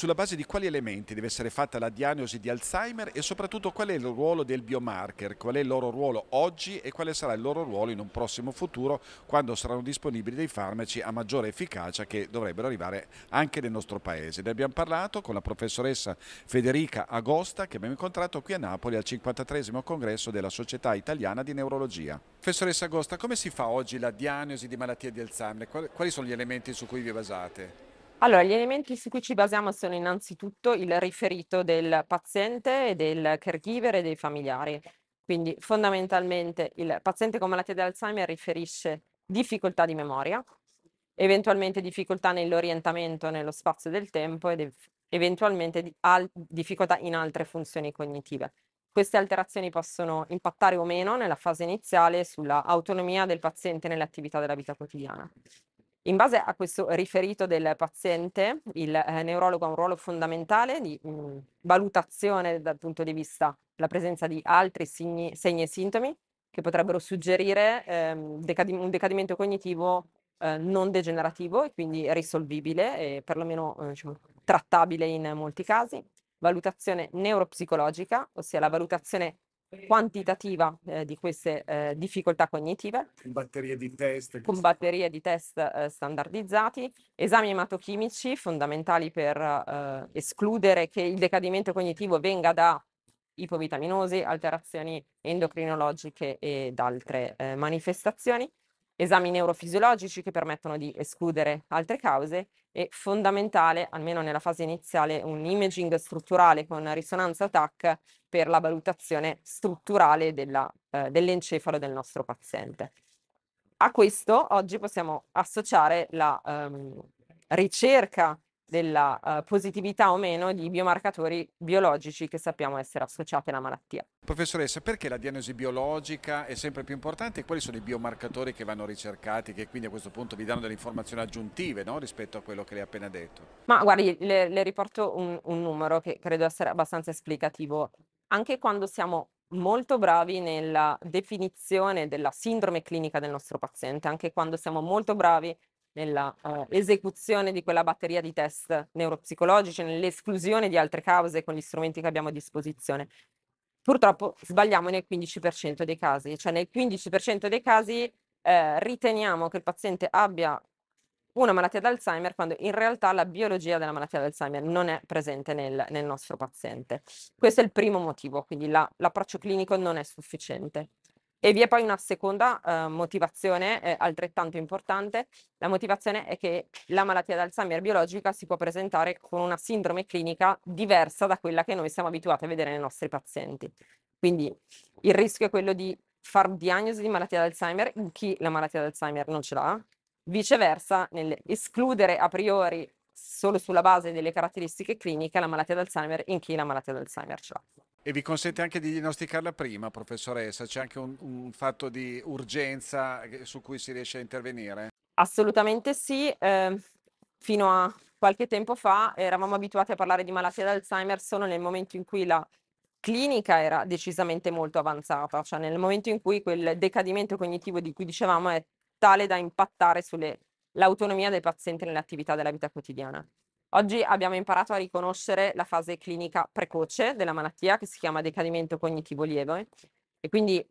sulla base di quali elementi deve essere fatta la diagnosi di Alzheimer e soprattutto qual è il ruolo del biomarker, qual è il loro ruolo oggi e quale sarà il loro ruolo in un prossimo futuro quando saranno disponibili dei farmaci a maggiore efficacia che dovrebbero arrivare anche nel nostro paese. Ne abbiamo parlato con la professoressa Federica Agosta che abbiamo incontrato qui a Napoli al 53 congresso della Società Italiana di Neurologia. Professoressa Agosta, come si fa oggi la diagnosi di malattia di Alzheimer? Quali sono gli elementi su cui vi basate? Allora, gli elementi su cui ci basiamo sono innanzitutto il riferito del paziente e del caregiver e dei familiari. Quindi fondamentalmente il paziente con malattia di Alzheimer riferisce difficoltà di memoria, eventualmente difficoltà nell'orientamento nello spazio del tempo ed eventualmente di al- difficoltà in altre funzioni cognitive. Queste alterazioni possono impattare o meno nella fase iniziale sulla autonomia del paziente nelle attività della vita quotidiana. In base a questo riferito del paziente, il eh, neurologo ha un ruolo fondamentale di mm, valutazione dal punto di vista della presenza di altri signi, segni e sintomi che potrebbero suggerire ehm, decadi- un decadimento cognitivo eh, non degenerativo e quindi risolvibile e perlomeno eh, diciamo, trattabile in molti casi. Valutazione neuropsicologica, ossia la valutazione quantitativa eh, di queste eh, difficoltà cognitive. Con batterie di test. Con batterie di test eh, standardizzati, esami ematochimici fondamentali per eh, escludere che il decadimento cognitivo venga da ipovitaminosi, alterazioni endocrinologiche ed altre eh, manifestazioni esami neurofisiologici che permettono di escludere altre cause e fondamentale, almeno nella fase iniziale, un imaging strutturale con risonanza TAC per la valutazione strutturale della, eh, dell'encefalo del nostro paziente. A questo oggi possiamo associare la ehm, ricerca della uh, positività o meno di biomarcatori biologici che sappiamo essere associati alla malattia. Professoressa, perché la diagnosi biologica è sempre più importante e quali sono i biomarcatori che vanno ricercati, che quindi a questo punto vi danno delle informazioni aggiuntive no? rispetto a quello che lei ha appena detto? Ma guardi, le, le riporto un, un numero che credo essere abbastanza esplicativo. Anche quando siamo molto bravi nella definizione della sindrome clinica del nostro paziente, anche quando siamo molto bravi nell'esecuzione eh, esecuzione di quella batteria di test neuropsicologici, nell'esclusione di altre cause con gli strumenti che abbiamo a disposizione. Purtroppo sbagliamo nel 15% dei casi, cioè nel 15% dei casi eh, riteniamo che il paziente abbia una malattia d'Alzheimer quando in realtà la biologia della malattia d'Alzheimer non è presente nel, nel nostro paziente. Questo è il primo motivo, quindi la, l'approccio clinico non è sufficiente. E vi è poi una seconda eh, motivazione eh, altrettanto importante. La motivazione è che la malattia d'Alzheimer biologica si può presentare con una sindrome clinica diversa da quella che noi siamo abituati a vedere nei nostri pazienti. Quindi il rischio è quello di far diagnosi di malattia d'Alzheimer in chi la malattia d'Alzheimer non ce l'ha, viceversa nell'escludere a priori solo sulla base delle caratteristiche cliniche la malattia d'Alzheimer in chi la malattia d'Alzheimer ce l'ha. E vi consente anche di diagnosticarla prima, professoressa? C'è anche un, un fatto di urgenza su cui si riesce a intervenire? Assolutamente sì. Eh, fino a qualche tempo fa eravamo abituati a parlare di malattia d'Alzheimer solo nel momento in cui la clinica era decisamente molto avanzata, cioè nel momento in cui quel decadimento cognitivo di cui dicevamo è tale da impattare sull'autonomia del paziente nell'attività della vita quotidiana. Oggi abbiamo imparato a riconoscere la fase clinica precoce della malattia che si chiama decadimento cognitivo lieve e quindi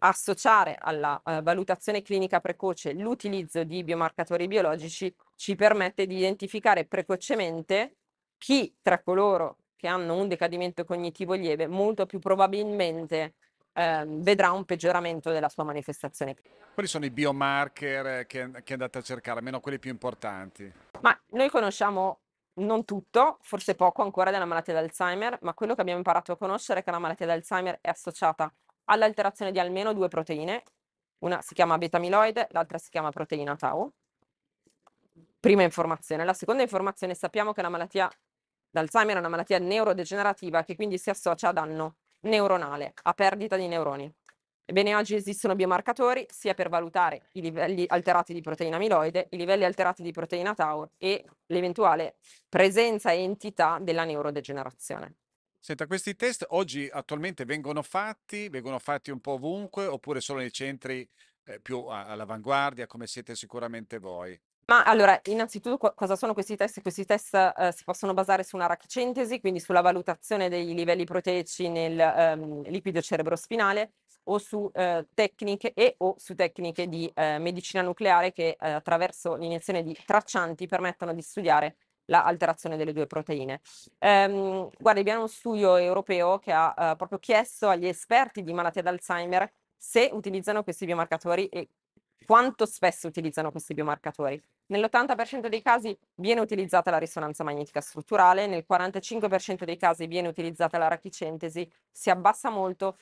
associare alla eh, valutazione clinica precoce l'utilizzo di biomarcatori biologici ci permette di identificare precocemente chi tra coloro che hanno un decadimento cognitivo lieve molto più probabilmente eh, vedrà un peggioramento della sua manifestazione. Quali sono i biomarker che, che andate a cercare, almeno quelli più importanti? Ma noi conosciamo non tutto, forse poco ancora della malattia d'Alzheimer, ma quello che abbiamo imparato a conoscere è che la malattia d'Alzheimer è associata all'alterazione di almeno due proteine, una si chiama beta amiloide, l'altra si chiama proteina tau. Prima informazione. La seconda informazione, sappiamo che la malattia d'Alzheimer è una malattia neurodegenerativa che quindi si associa a danno neuronale, a perdita di neuroni. Ebbene, oggi esistono biomarcatori sia per valutare i livelli alterati di proteina amiloide, i livelli alterati di proteina tau e l'eventuale presenza e entità della neurodegenerazione. Senta, questi test oggi attualmente vengono fatti, vengono fatti un po' ovunque oppure solo nei centri eh, più all'avanguardia come siete sicuramente voi? Ma allora, innanzitutto co- cosa sono questi test? Questi test eh, si possono basare su una rachicentesi, quindi sulla valutazione dei livelli proteici nel ehm, liquido cerebrospinale, o su eh, tecniche e o su tecniche di eh, medicina nucleare che eh, attraverso l'iniezione di traccianti permettono di studiare la delle due proteine. Ehm, guarda, abbiamo uno studio europeo che ha eh, proprio chiesto agli esperti di malattia d'Alzheimer se utilizzano questi biomarcatori e quanto spesso utilizzano questi biomarcatori? Nell'80% dei casi viene utilizzata la risonanza magnetica strutturale, nel 45% dei casi viene utilizzata la rachicentesi, si abbassa molto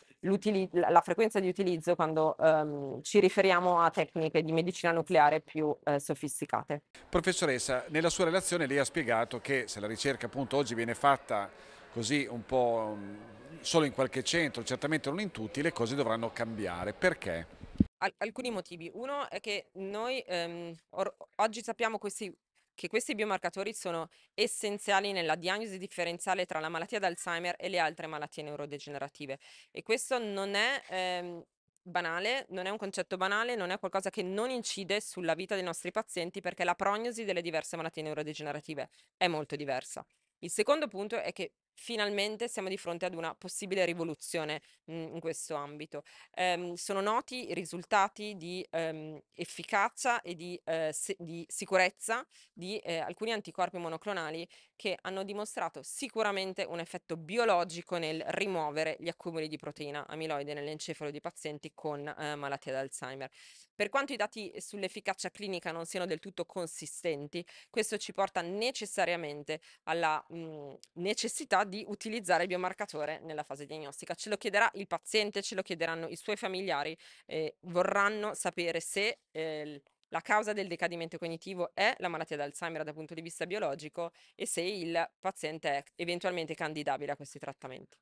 la frequenza di utilizzo quando ehm, ci riferiamo a tecniche di medicina nucleare più eh, sofisticate. Professoressa, nella sua relazione lei ha spiegato che se la ricerca appunto oggi viene fatta così un po' mm, solo in qualche centro, certamente non in tutti, le cose dovranno cambiare. Perché? Al- alcuni motivi. Uno è che noi ehm, or- oggi sappiamo questi- che questi biomarcatori sono essenziali nella diagnosi differenziale tra la malattia d'Alzheimer e le altre malattie neurodegenerative. E questo non è ehm, banale, non è un concetto banale, non è qualcosa che non incide sulla vita dei nostri pazienti perché la prognosi delle diverse malattie neurodegenerative è molto diversa. Il secondo punto è che finalmente siamo di fronte ad una possibile rivoluzione mh, mhmm, in questo ambito. Ehm, sono noti i risultati di ehm, efficacia e di, eh, se- di sicurezza di eh, alcuni anticorpi monoclonali che hanno dimostrato sicuramente un effetto biologico nel rimuovere gli accumuli di proteina amiloide nell'encefalo di pazienti con eh, malattia d'Alzheimer. Per quanto i dati sull'efficacia clinica non siano del tutto consistenti, questo ci porta necessariamente alla mh, mhmm, necessità di utilizzare il biomarcatore nella fase diagnostica. Ce lo chiederà il paziente, ce lo chiederanno i suoi familiari, eh, vorranno sapere se eh, la causa del decadimento cognitivo è la malattia d'Alzheimer dal punto di vista biologico e se il paziente è eventualmente candidabile a questi trattamenti.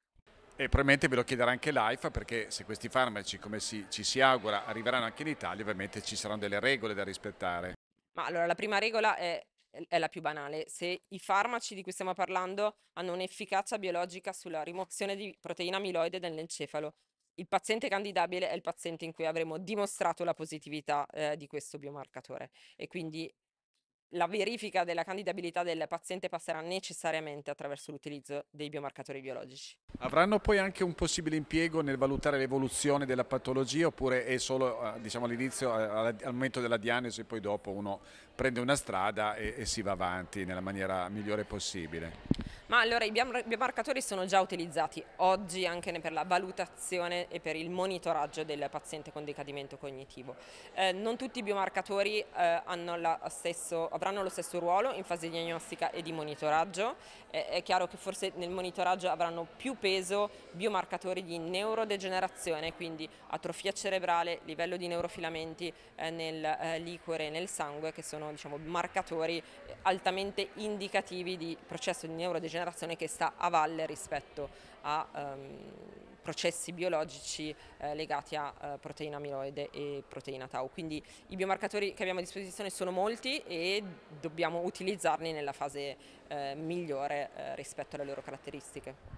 E probabilmente ve lo chiederà anche l'AIFA perché se questi farmaci, come si, ci si augura, arriveranno anche in Italia, ovviamente ci saranno delle regole da rispettare. Ma allora la prima regola è è la più banale. Se i farmaci di cui stiamo parlando hanno un'efficacia biologica sulla rimozione di proteina amiloide nell'encefalo, il paziente candidabile è il paziente in cui avremo dimostrato la positività eh, di questo biomarcatore e quindi la verifica della candidabilità del paziente passerà necessariamente attraverso l'utilizzo dei biomarcatori biologici. Avranno poi anche un possibile impiego nel valutare l'evoluzione della patologia oppure è solo eh, diciamo, all'inizio, al momento della diagnosi e poi dopo uno prende una strada e, e si va avanti nella maniera migliore possibile? Ma allora i biomarcatori sono già utilizzati oggi anche per la valutazione e per il monitoraggio del paziente con decadimento cognitivo. Eh, non tutti i biomarcatori eh, stesso, avranno lo stesso ruolo in fase diagnostica e di monitoraggio. Eh, è chiaro che forse nel monitoraggio avranno più peso biomarcatori di neurodegenerazione, quindi atrofia cerebrale, livello di neurofilamenti eh, nel eh, liquore e nel sangue, che sono diciamo, marcatori eh, altamente indicativi di processo di neurodegenerazione generazione che sta a valle rispetto a ehm, processi biologici eh, legati a eh, proteina amiloide e proteina tau. Quindi i biomarcatori che abbiamo a disposizione sono molti e dobbiamo utilizzarli nella fase eh, migliore eh, rispetto alle loro caratteristiche.